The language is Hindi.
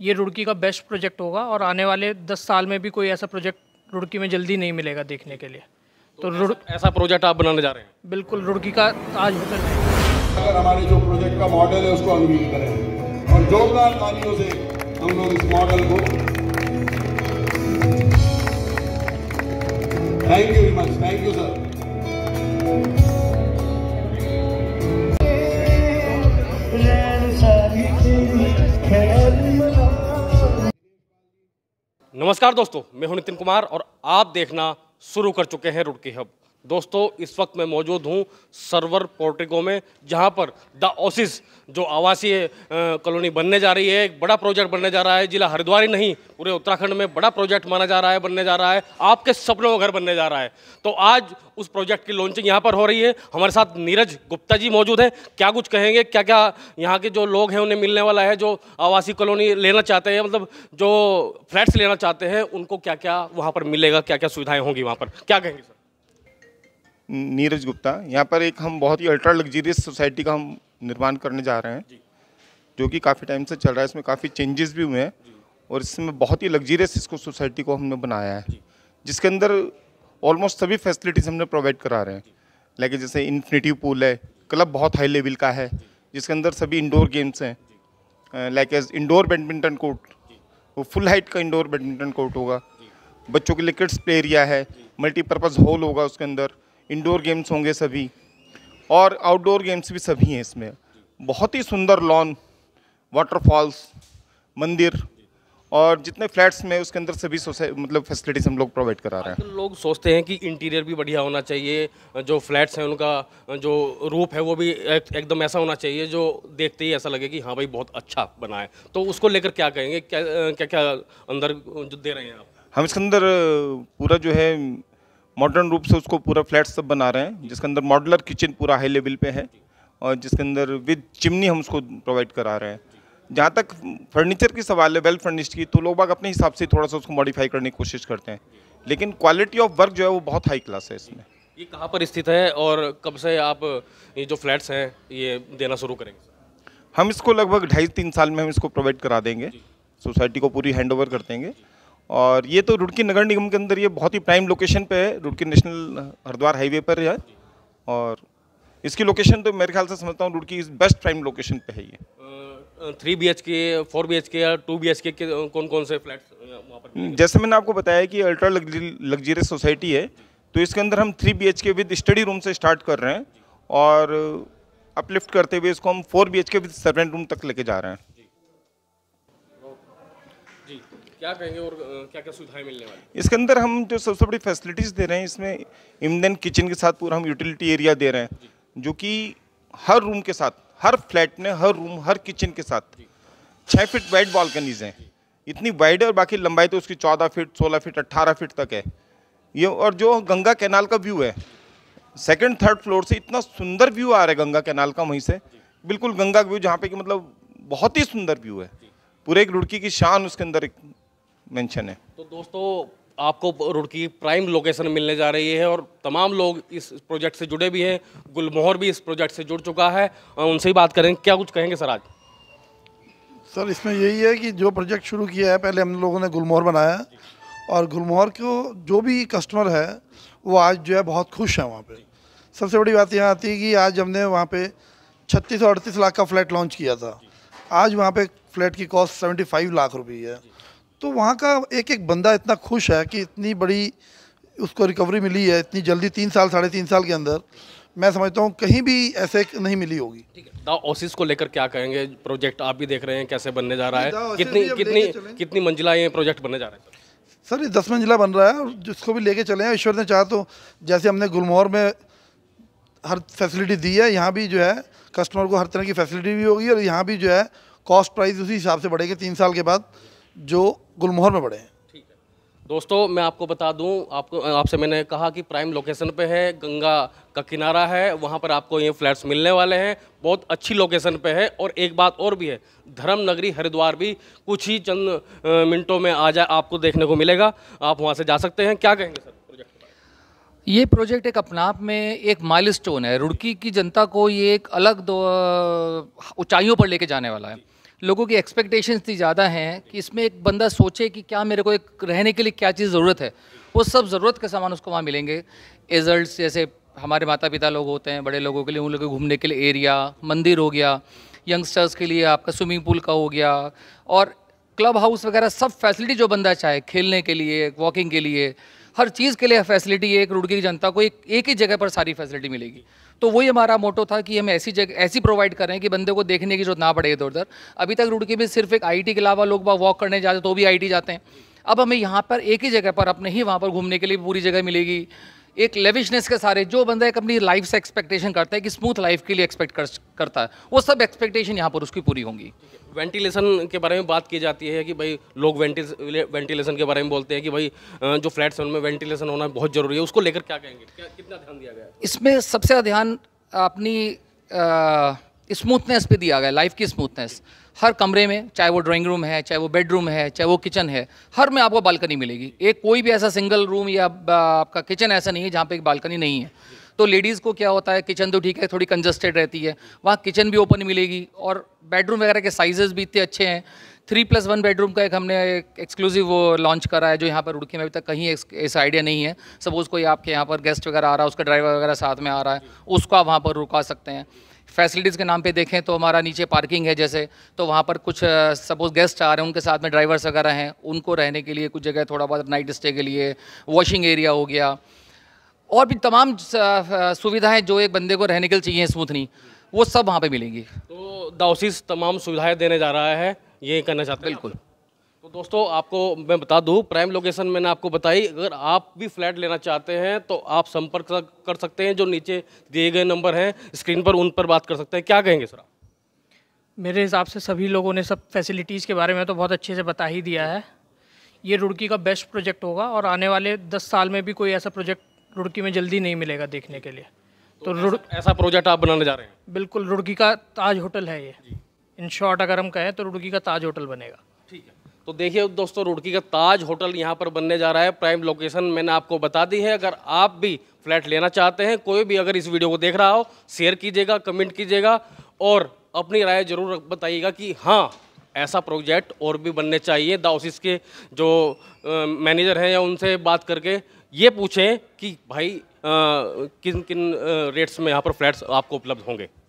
ये रुड़की का बेस्ट प्रोजेक्ट होगा और आने वाले दस साल में भी कोई ऐसा प्रोजेक्ट रुड़की में जल्दी नहीं मिलेगा देखने के लिए तो, तो ऐसा प्रोजेक्ट आप बनाने जा रहे हैं बिल्कुल रुड़की का आज होटल है अगर हमारे जो प्रोजेक्ट का मॉडल है उसको अनवील करें और जोरदार तालियों से हम लोग इस मॉडल को thank you very much thank you sir नमस्कार दोस्तों मैं हूं नितिन कुमार और आप देखना शुरू कर चुके हैं रुड़की हब दोस्तों इस वक्त मैं मौजूद हूँ सर्वर पोर्टिको में जहाँ पर द ओसिस जो आवासीय कॉलोनी बनने जा रही है एक बड़ा प्रोजेक्ट बनने जा रहा है जिला हरिद्वार ही नहीं पूरे उत्तराखंड में बड़ा प्रोजेक्ट माना जा रहा है बनने जा रहा है आपके सपनों का घर बनने जा रहा है तो आज उस प्रोजेक्ट की लॉन्चिंग यहाँ पर हो रही है हमारे साथ नीरज गुप्ता जी मौजूद हैं क्या कुछ कहेंगे क्या क्या यहाँ के जो लोग हैं उन्हें मिलने वाला है जो आवासीय कॉलोनी लेना चाहते हैं मतलब जो फ्लैट्स लेना चाहते हैं उनको क्या क्या वहाँ पर मिलेगा क्या क्या सुविधाएँ होंगी वहाँ पर क्या कहेंगे सर नीरज गुप्ता यहाँ पर एक हम बहुत ही अल्ट्रा लग्जरियस सोसाइटी का हम निर्माण करने जा रहे हैं जो कि काफ़ी टाइम से चल रहा है इसमें काफ़ी चेंजेस भी हुए हैं और इसमें बहुत ही लग्जरियस इसको सोसाइटी को हमने बनाया है जिसके अंदर ऑलमोस्ट सभी फैसिलिटीज़ हमने प्रोवाइड करा रहे हैं लाइक जैसे इन्फिनिटिव पूल है क्लब बहुत हाई लेवल का है जिसके अंदर सभी इंडोर गेम्स हैं like as indoor badminton court वो फुल हाइट का इंडोर बैडमिंटन कोर्ट होगा बच्चों के लिए किड्स प्ले एरिया है मल्टीपर्पज़ हॉल होगा उसके अंदर इंडोर गेम्स होंगे सभी और आउटडोर गेम्स भी सभी हैं इसमें बहुत ही सुंदर लॉन वाटरफॉल्स मंदिर और जितने फ्लैट्स में उसके अंदर सभी मतलब फैसिलिटीज हम लोग प्रोवाइड करा रहे हैं लोग सोचते हैं कि इंटीरियर भी बढ़िया होना चाहिए जो फ्लैट्स हैं उनका जो रूप है वो भी एक, एकदम ऐसा होना चाहिए जो देखते ही ऐसा लगे कि हाँ भाई बहुत अच्छा बना है तो उसको लेकर क्या कहेंगे क्या क्या क्या अंदर जो दे रहे हैं आप हम इसके अंदर पूरा जो है मॉडर्न रूप से उसको पूरा फ्लैट सब बना रहे हैं जिसके अंदर मॉडलर किचन पूरा हाई लेवल पे है और जिसके अंदर विद चिमनी हम उसको प्रोवाइड करा रहे हैं जहाँ तक फर्नीचर की सवाल है वेल फर्निश्ड की तो लोग अपने हिसाब से थोड़ा सा उसको मॉडिफाई करने की कोशिश करते हैं लेकिन क्वालिटी ऑफ वर्क जो है वो बहुत हाई क्लास है इसमें ये कहाँ पर स्थित है और कब से आप ये जो फ्लैट्स हैं ये देना शुरू करेंगे हम इसको लगभग ढाई तीन साल में हम इसको प्रोवाइड करा देंगे सोसाइटी को पूरी हैंड ओवर कर देंगे और ये तो रुड़की नगर निगम के अंदर ये बहुत ही प्राइम लोकेशन पे है रुड़की नेशनल हरिद्वार हाईवे पर है और इसकी लोकेशन तो मेरे ख्याल से समझता हूँ रुड़की इस बेस्ट प्राइम लोकेशन पे है ये three B H K four B H K या टू बी एच के कौन कौन से फ्लैट जैसे मैंने आपको बताया कि अल्ट्रा लग्जरियस सोसाइटी है तो इसके अंदर हम three B H K with study room से स्टार्ट कर रहे हैं और अपलिफ्ट करते हुए इसको हम four B H K with servant room तक लेके जा रहे हैं क्या कहेंगे और क्या क्या सुविधाएं मिलने वाली इसके अंदर हम जो सबसे बड़ी फैसिलिटीज़ दे रहे हैं इसमें इमदन किचन के साथ पूरा हम यूटिलिटी एरिया दे रहे हैं जो कि हर रूम के साथ हर फ्लैट में हर रूम हर किचन के साथ छः फिट वाइड बालकनीज हैं इतनी वाइड और बाकी लंबाई तो उसकी चौदह फिट सोलह फिट अट्ठारह फिट तक है ये और जो गंगा कैनाल का व्यू है सेकेंड थर्ड फ्लोर से इतना सुंदर व्यू आ रहा है गंगा कैनाल का वहीं से बिल्कुल गंगा का व्यू जहाँ पे कि मतलब बहुत ही सुंदर व्यू है पूरे एक लुड़की की शान उसके अंदर मेंशन है तो दोस्तों आपको रुड़की प्राइम लोकेशन मिलने जा रही है और तमाम लोग इस प्रोजेक्ट से जुड़े भी हैं गुलमोहर भी इस प्रोजेक्ट से जुड़ चुका है और उनसे ही बात करेंगे क्या कुछ कहेंगे सर आज सर इसमें यही है कि जो प्रोजेक्ट शुरू किया है पहले हम लोगों ने गुलमोहर बनाया और गुलमोहर को जो भी कस्टमर है वो आज जो है बहुत खुश है वहाँ पर सबसे बड़ी बात यहाँ आती है कि आज हमने वहाँ पर छत्तीस और अड़तीस लाख का फ्लैट लॉन्च किया था आज वहाँ पर फ्लैट की कॉस्ट सेवेंटी फाइव लाख रुपये है तो वहाँ का एक एक बंदा इतना खुश है कि इतनी बड़ी उसको रिकवरी मिली है इतनी जल्दी तीन साल साढ़े तीन साल के अंदर मैं समझता हूँ कहीं भी ऐसे नहीं मिली होगी ठीक है ओसिस को लेकर क्या कहेंगे प्रोजेक्ट आप भी देख रहे हैं कैसे बनने जा रहा है कितनी कितनी कितनी मंजिला ये प्रोजेक्ट बनने जा रहा है सर ये दस मंजिला बन रहा है और जिसको भी लेके चले हैं ईश्वर ने चाहा तो जैसे हमने गुलमोहर में हर फैसिलिटी दी है यहाँ भी जो है कस्टमर को हर तरह की फैसिलिटी भी होगी और यहाँ भी जो है कॉस्ट प्राइस उसी हिसाब से बढ़ेगी तीन साल के बाद जो गुलमोहर में बड़े हैं दोस्तों मैं आपको बता दूं आपको आपसे मैंने कहा कि प्राइम लोकेशन पे है गंगा का किनारा है वहाँ पर आपको ये फ्लैट्स मिलने वाले हैं बहुत अच्छी लोकेशन पे है और एक बात और भी है धर्म नगरी हरिद्वार भी कुछ ही चंद मिनटों में आ जाए आपको देखने को मिलेगा आप वहाँ से जा सकते हैं क्या कहेंगे सर प्रोजेक्ट ये प्रोजेक्ट एक अपने आप में एक माइलस्टोन है रुड़की की जनता को ये एक अलग ऊंचाइयों पर लेके जाने वाला है लोगों की एक्सपेक्टेशंस इतनी ज़्यादा हैं कि इसमें एक बंदा सोचे कि क्या मेरे को एक रहने के लिए क्या चीज़ ज़रूरत है वो सब ज़रूरत के सामान उसको वहाँ मिलेंगे एजल्ट जैसे हमारे माता पिता लोग होते हैं बड़े लोगों के लिए उन लोगों के घूमने के लिए एरिया मंदिर हो गया यंगस्टर्स के लिए आपका स्विमिंग पूल का हो गया और क्लब हाउस वगैरह सब फैसिलिटी जो बंदा चाहे खेलने के लिए वॉकिंग के लिए हर चीज़ के लिए फैसिलिटी एक रुड़की की जनता को एक एक ही जगह पर सारी फैसिलिटी मिलेगी तो वही हमारा मोटो था कि हम ऐसी जगह ऐसी प्रोवाइड करें कि बंदे को देखने की जरूरत ना पड़े इधर उधर अभी तक रुड़की में सिर्फ एक आई के अलावा लोग वॉक करने जाते तो भी आई जाते हैं अब हमें यहाँ पर एक ही जगह पर अपने ही वहाँ पर घूमने के लिए पूरी जगह मिलेगी एक लेविशनेस के सारे जो बंदा एक अपनी लाइफ से एक्सपेक्टेशन करता है कि स्मूथ लाइफ के लिए एक्सपेक्ट कर, करता है वो सब एक्सपेक्टेशन यहाँ पर उसकी पूरी होंगी वेंटिलेशन के बारे में बात की जाती है कि भाई लोग वेंटिलेशन के बारे में बोलते हैं कि भाई जो फ्लैट्स हैं उनमें वेंटिलेशन होना बहुत ज़रूरी है उसको लेकर क्या कहेंगे क्या, कितना ध्यान दिया गया इसमें सबसे ध्यान अपनी स्मूथनेस पे दिया गया लाइफ की स्मूथनेस हर कमरे में चाहे वो ड्राइंग रूम है चाहे वो बेडरूम है चाहे वो किचन है हर में आपको बालकनी मिलेगी एक कोई भी ऐसा सिंगल रूम या आपका किचन ऐसा नहीं है जहाँ पे एक बालकनी नहीं है तो लेडीज़ को क्या होता है किचन तो ठीक है थोड़ी कंजस्टेड रहती है वहाँ किचन भी ओपन मिलेगी और बेडरूम वगैरह के साइजेस भी इतने अच्छे हैं थ्री प्लस वन बेडरूम का एक हमने एक एक्सक्लूसिव वो लॉन्च करा है जो यहाँ पर रुड़की में अभी तक कहीं ऐसा आइडिया नहीं है सपोज़ कोई आपके यहाँ पर गेस्ट वगैरह आ रहा है उसका ड्राइवर वगैरह साथ में आ रहा है उसको आप वहाँ पर रुका सकते हैं फैसिलिटीज़ के नाम पे देखें तो हमारा नीचे पार्किंग है जैसे तो वहाँ पर कुछ सपोज गेस्ट आ रहे हैं उनके साथ में ड्राइवर्स वगैरह हैं उनको रहने के लिए कुछ जगह थोड़ा बहुत नाइट स्टे के लिए वॉशिंग एरिया हो गया और भी तमाम सुविधाएं जो एक बंदे को रहने के लिए चाहिए स्मूथनी वो सब वहाँ पर मिलेंगी तो दाउसिस तमाम सुविधाएँ देने जा रहा है ये करना चाहते हैं बिल्कुल तो दोस्तों आपको मैं बता दूं प्राइम लोकेशन मैंने आपको बताई अगर आप भी फ्लैट लेना चाहते हैं तो आप संपर्क कर सकते हैं जो नीचे दिए गए नंबर हैं स्क्रीन पर उन पर बात कर सकते हैं क्या कहेंगे सर आप मेरे हिसाब से सभी लोगों ने सब फैसिलिटीज़ के बारे में तो बहुत अच्छे से बता ही दिया है ये रुड़की का बेस्ट प्रोजेक्ट होगा और आने वाले दस साल में भी कोई ऐसा प्रोजेक्ट रुड़की में जल्दी नहीं मिलेगा देखने के लिए तो, तो रुड़ ऐसा प्रोजेक्ट आप बनाने जा रहे हैं बिल्कुल रुड़की का ताज होटल है ये इन शॉर्ट अगर हम कहें तो रुड़की का ताज होटल बनेगा तो देखिए दोस्तों रुड़की का ताज होटल यहाँ पर बनने जा रहा है प्राइम लोकेशन मैंने आपको बता दी है अगर आप भी फ्लैट लेना चाहते हैं कोई भी अगर इस वीडियो को देख रहा हो शेयर कीजिएगा कमेंट कीजिएगा और अपनी राय जरूर बताइएगा कि हाँ ऐसा प्रोजेक्ट और भी बनने चाहिए दाउसिस के जो मैनेजर हैं या उनसे बात करके ये पूछें कि भाई आ, किन किन रेट्स में यहाँ पर फ्लैट्स आपको उपलब्ध होंगे